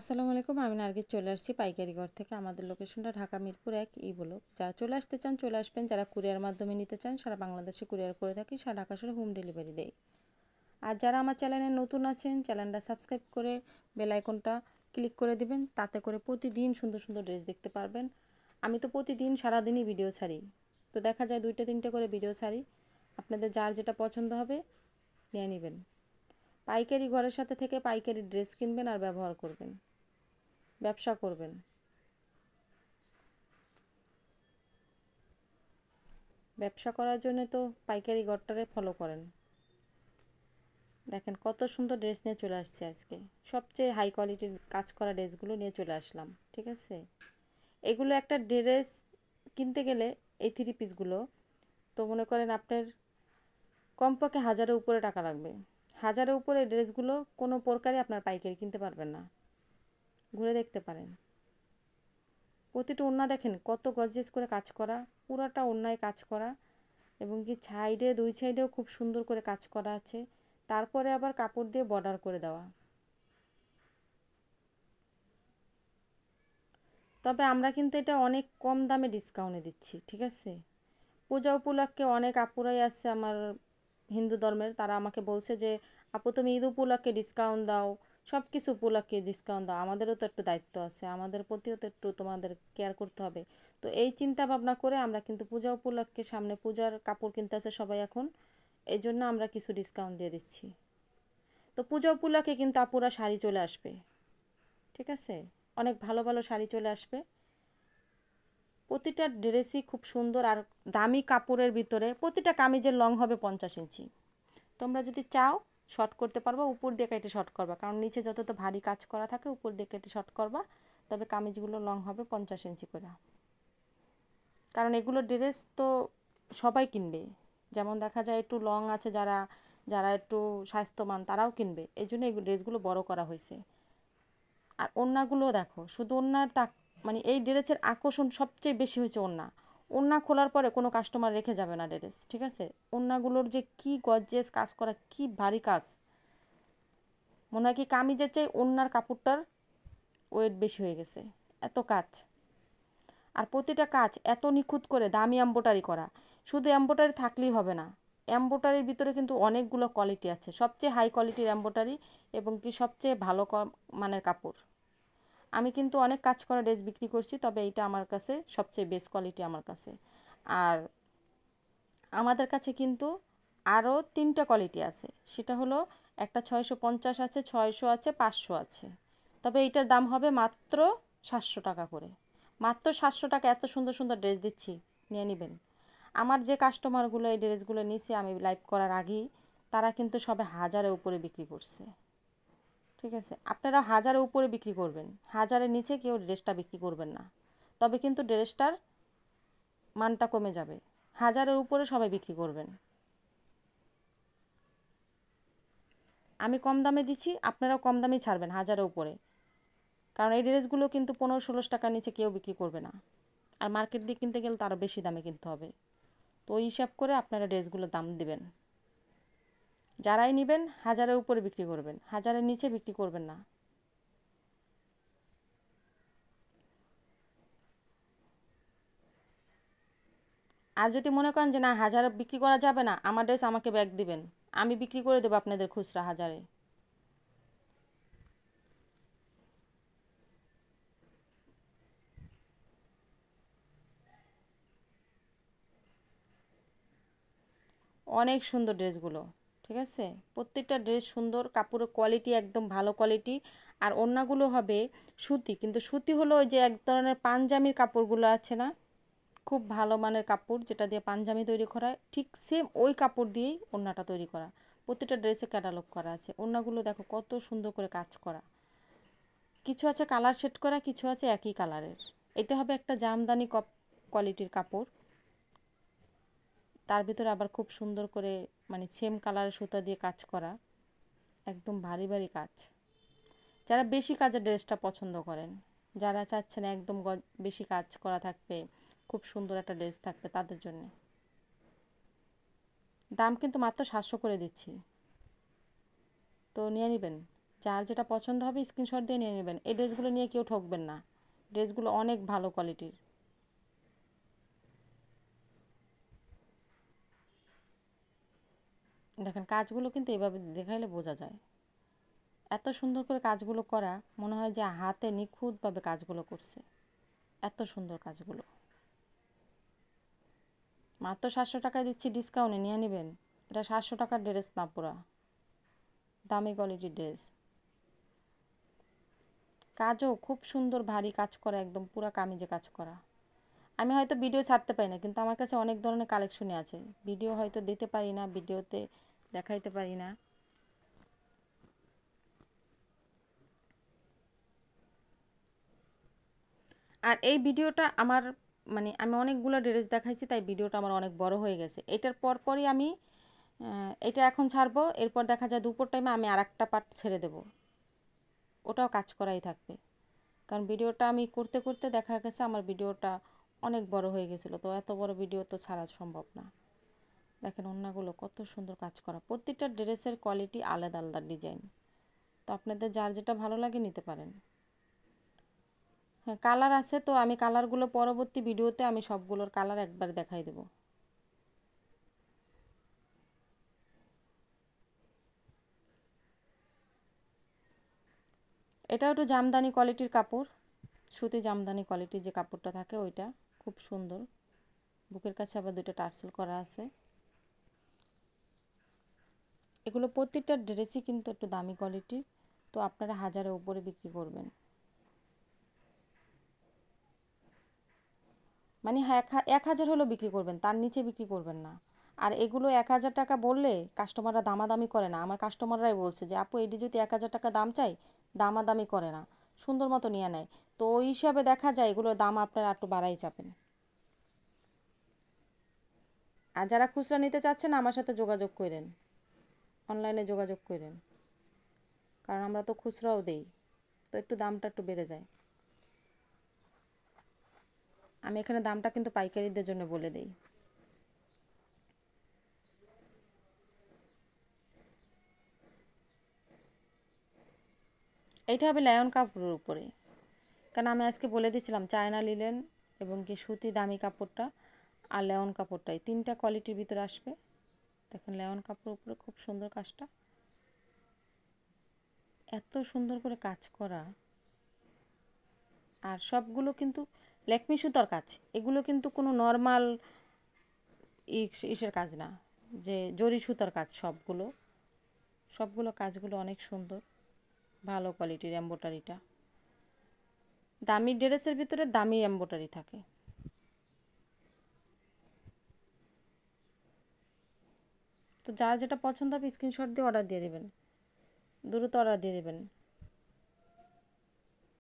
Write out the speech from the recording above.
আসসালামু আলাইকুম আমি আগে চলে আসছি পাইকারি ঘর থেকে আমাদের লোকেশনটা ঢাকা মিরপুর এক ই ব্লক যারা চলে আসতে চান চলে আসবেন যারা কুরিয়ার মাধ্যমে নিতে চান সারা বাংলাদেশে কুরিয়ার করে থাকি সারা ঢাকা শহরে হোম ডেলিভারি দেয় আর যারা আমার চ্যানেলে নতুন আছেন চ্যানেলটা সাবস্ক্রাইব করে বেল আইকনটা ক্লিক করে দিবেন তাতে করে প্রতিদিন সুন্দর সুন্দর ড্রেস দেখতে পারবেন আমি তো প্রতিদিন সারাদিনই ভিডিও ছাড়ি তো দেখা যায় দুইটা তিনটে করে ভিডিও ছাড়ি আপনাদের যার যেটা পছন্দ হবে নিয়ে নেবেন পাইকারি ঘরের সাথে থেকে পাইকারি ড্রেস কিনবেন আর ব্যবহার করবেন ব্যবসা করবেন ব্যবসা করার জন্য তো পাইকারি গড়টারে ফলো করেন দেখেন কত সুন্দর ড্রেস নিয়ে চলে আসছে আজকে সবচেয়ে হাই কোয়ালিটির কাজ করা ড্রেসগুলো নিয়ে চলে আসলাম ঠিক আছে এগুলো একটা ড্রেস কিনতে গেলে এই থ্রি পিসগুলো তো মনে করেন আপনার কমপক্ষে হাজারের উপরে টাকা লাগবে হাজারের উপরে ড্রেসগুলো কোনো প্রকারে আপনার পাইকারি কিনতে পারবেন না ঘুরে দেখতে পারেন প্রতিটা ওড়না দেখেন কত গজেস করে কাজ করা পুরাটা ওড়নায় কাজ করা এবং কি সাইডে দুই সাইডেও খুব সুন্দর করে কাজ করা আছে তারপরে আবার কাপড় দিয়ে বর্ডার করে দেওয়া তবে আমরা কিন্তু এটা অনেক কম দামে ডিসকাউন্টে দিচ্ছি ঠিক আছে পূজা উপলক্ষে অনেক আপুরাই আছে আমার হিন্দু ধর্মের তারা আমাকে বলছে যে আপু তুমি ঈদ উপলক্ষে ডিসকাউন্ট দাও সব কিছু উপলক্ষে ডিসকাউন্ট দাও আমাদেরও তো একটু দায়িত্ব আছে আমাদের প্রতিও তো একটু তোমাদের কেয়ার করতে হবে তো এই চিন্তা ভাবনা করে আমরা কিন্তু পূজা উপলক্ষে সামনে পূজার কাপড় কিনতে আছে সবাই এখন এই জন্য আমরা কিছু ডিসকাউন্ট দিয়ে দিচ্ছি তো পূজা উপলক্ষে কিন্তু আপুরা শাড়ি চলে আসবে ঠিক আছে অনেক ভালো ভালো শাড়ি চলে আসবে প্রতিটা ড্রেসই খুব সুন্দর আর দামি কাপড়ের ভিতরে প্রতিটা কামিজের লং হবে পঞ্চাশ ইঞ্চি তোমরা যদি চাও শর্ট করতে পারবা উপর দিয়ে কেটে শর্ট করবা কারণ নিচে যত তো ভারী কাজ করা থাকে উপর দিয়ে কেটে শর্ট করবা তবে কামিজগুলো লং হবে পঞ্চাশ ইঞ্চি করে কারণ এগুলো ড্রেস তো সবাই কিনবে যেমন দেখা যায় একটু লং আছে যারা যারা একটু স্বাস্থ্যবান তারাও কিনবে এই জন্য এই ড্রেসগুলো বড় করা হয়েছে আর ওড়নাগুলো দেখো শুধু ওড়নার তাক মানে এই ড্রেসের আকর্ষণ সবচেয়ে বেশি হয়েছে ওড়না ওন্না খোলার পরে কোনো কাস্টমার রেখে যাবে না ড্রেস ঠিক আছে ওন্নাগুলোর যে কি গজেস কাজ করা কি ভারী কাজ মনে হয় কি কামিজের চাই ওন্নার কাপড়টার ওয়েট বেশি হয়ে গেছে এত কাজ আর প্রতিটা কাজ এত নিখুঁত করে দামি এম্বোটারি করা শুধু এম্বোটারি থাকলেই হবে না এম্বোটারির ভিতরে কিন্তু অনেকগুলো কোয়ালিটি আছে সবচেয়ে হাই কোয়ালিটির এম্বোটারি এবং কি সবচেয়ে ভালো মানের কাপড় আমি কিন্তু অনেক কাজ করা ড্রেস বিক্রি করছি তবে এইটা আমার কাছে সবচেয়ে বেস্ট কোয়ালিটি আমার কাছে আর আমাদের কাছে কিন্তু আরও তিনটা কোয়ালিটি আছে সেটা হলো একটা ছয়শো পঞ্চাশ আছে ছয়শো আছে পাঁচশো আছে তবে এইটার দাম হবে মাত্র সাতশো টাকা করে মাত্র সাতশো টাকা এত সুন্দর সুন্দর ড্রেস দিচ্ছি নিয়ে নেবেন আমার যে কাস্টমারগুলো এই ড্রেসগুলো নিছে আমি লাইভ করার আগেই তারা কিন্তু সবে হাজারের উপরে বিক্রি করছে ঠিক আছে আপনারা হাজারের উপরে বিক্রি করবেন হাজারের নিচে কেউ ড্রেসটা বিক্রি করবেন না তবে কিন্তু ড্রেসটার মানটা কমে যাবে হাজারের উপরে সবাই বিক্রি করবেন আমি কম দামে দিচ্ছি আপনারাও কম দামে ছাড়বেন হাজারের উপরে কারণ এই ড্রেসগুলো কিন্তু পনেরো ষোলোশো টাকার নিচে কেউ বিক্রি করবে না আর মার্কেট দিয়ে কিনতে গেলে তো আরও বেশি দামে কিনতে হবে তো ওই হিসাব করে আপনারা ড্রেসগুলোর দাম দেবেন যারাই নেবেন হাজারের উপরে বিক্রি করবেন হাজারের নিচে বিক্রি করবেন না আর যদি মনে করেন যে না হাজার বিক্রি করা যাবে না আমার ড্রেস আমাকে ব্যাগ দিবেন আমি বিক্রি করে দেবো আপনাদের খুচরা হাজারে অনেক সুন্দর ড্রেসগুলো ঠিক আছে প্রত্যেকটা ড্রেস সুন্দর কাপড়ের কোয়ালিটি একদম ভালো কোয়ালিটি আর ওড়নাগুলো হবে সুতি কিন্তু সুতি হলো ওই যে এক ধরনের পাঞ্জামির কাপড়গুলো আছে না খুব ভালো মানের কাপড় যেটা দিয়ে পাঞ্জামি তৈরি করা ঠিক সেম ওই কাপড় দিয়েই ওড়নাটা তৈরি করা প্রত্যেকটা ড্রেসে ক্যাটালগ করা আছে ওড়নাগুলো দেখো কত সুন্দর করে কাজ করা কিছু আছে কালার সেট করা কিছু আছে একই কালারের এটা হবে একটা জামদানি কোয়ালিটির কাপড় তার ভিতরে আবার খুব সুন্দর করে মানে সেম কালারের সুতা দিয়ে কাজ করা একদম ভারী ভারী কাজ যারা বেশি কাজের ড্রেসটা পছন্দ করেন যারা চাচ্ছেন একদম বেশি কাজ করা থাকবে খুব সুন্দর একটা ড্রেস থাকবে তাদের জন্য দাম কিন্তু মাত্র সাতশো করে দিচ্ছি তো নিয়ে নেবেন যার যেটা পছন্দ হবে স্ক্রিনশট দিয়ে নিয়ে নেবেন এই ড্রেসগুলো নিয়ে কেউ ঠকবেন না ড্রেসগুলো অনেক ভালো কোয়ালিটির দেখেন কাজগুলো কিন্তু এভাবে দেখাইলে বোঝা যায় এত সুন্দর করে কাজগুলো করা মনে হয় যে হাতে নিখুঁতভাবে কাজগুলো করছে এত সুন্দর কাজগুলো মাত্র সাতশো টাকায় দিচ্ছি ডিসকাউন্টে নিয়ে নেবেন এটা সাতশো টাকার ড্রেস না পুরা দামি কোয়ালিটির ড্রেস কাজও খুব সুন্দর ভারী কাজ করা একদম পুরা কামিজে কাজ করা আমি হয়তো ভিডিও ছাড়তে পারি না কিন্তু আমার কাছে অনেক ধরনের কালেকশনই আছে ভিডিও হয়তো দিতে পারি না ভিডিওতে দেখাইতে পারি না আর এই ভিডিওটা আমার মানে আমি অনেকগুলো ড্রেস দেখাইছি তাই ভিডিওটা আমার অনেক বড় হয়ে গেছে এটার পরপরই আমি এটা এখন ছাড়বো এরপর দেখা যায় দুপুর টাইমে আমি আর একটা পার্ট ছেড়ে দেব ওটাও কাজ করাই থাকবে কারণ ভিডিওটা আমি করতে করতে দেখা গেছে আমার ভিডিওটা অনেক বড় হয়ে গেছিলো তো এত বড় ভিডিও তো ছাড়া সম্ভব না দেখেন অন্যগুলো কত সুন্দর কাজ করা প্রতিটা ড্রেসের কোয়ালিটি আলাদা আলাদা ডিজাইন তো আপনাদের যার যেটা ভালো লাগে নিতে পারেন হ্যাঁ কালার আছে তো আমি কালারগুলো পরবর্তী ভিডিওতে আমি সবগুলোর কালার একবার দেখাই দেব এটা একটু জামদানি কোয়ালিটির কাপড় সুতি জামদানি কোয়ালিটির যে কাপড়টা থাকে ওইটা খুব সুন্দর বুকের কাছে আবার দুটো টার্সেল করা আছে এগুলো প্রত্যেকটা ড্রেসই কিন্তু একটু দামি কোয়ালিটির তো আপনারা হাজারের উপরে বিক্রি করবেন মানে হ্যাঁ, এক হাজার হলেও বিক্রি করবেন তার নিচে বিক্রি করবেন না আর এগুলো এক হাজার টাকা বললে কাস্টমাররা দামাদামি করে না আমার কাস্টমাররাই বলছে যে আপু এটি যদি এক হাজার টাকা দাম চাই দামাদামি করে না সুন্দর মতো নিয়ে নেয় তো ওই হিসাবে দেখা যায় এগুলোর দাম আপনারা একটু বাড়াই চাপেন আর যারা খুচরা নিতে চাচ্ছেন আমার সাথে যোগাযোগ করেন অনলাইনে যোগাযোগ করেন কারণ আমরা তো খুচরাও দেই তো একটু দামটা একটু বেড়ে যায় আমি এখানে দামটা কিন্তু পাইকারিদের জন্য বলে দিই এইটা হবে লায়ন কাপড়ের উপরে কারণ আমি আজকে বলে দিয়েছিলাম চায়না লিলেন এবং কি সুতি দামি কাপড়টা আর লায়ন কাপড়টাই তিনটা কোয়ালিটির ভিতরে আসবে দেখুন লেমন কাপড় উপরে খুব সুন্দর কাজটা এত সুন্দর করে কাজ করা আর সবগুলো কিন্তু লেকমি সুতার কাজ এগুলো কিন্তু কোনো নর্মাল ইসের কাজ না যে জরি সুতার কাজ সবগুলো সবগুলো কাজগুলো অনেক সুন্দর ভালো কোয়ালিটির এম্ব্রয়ডারিটা দামি ড্রেসের ভিতরে দামি এম্ব্রয়ডারি থাকে তো যার যেটা পছন্দ হবে স্ক্রিনশট দিয়ে অর্ডার দিয়ে দেবেন দ্রুত অর্ডার দিয়ে দেবেন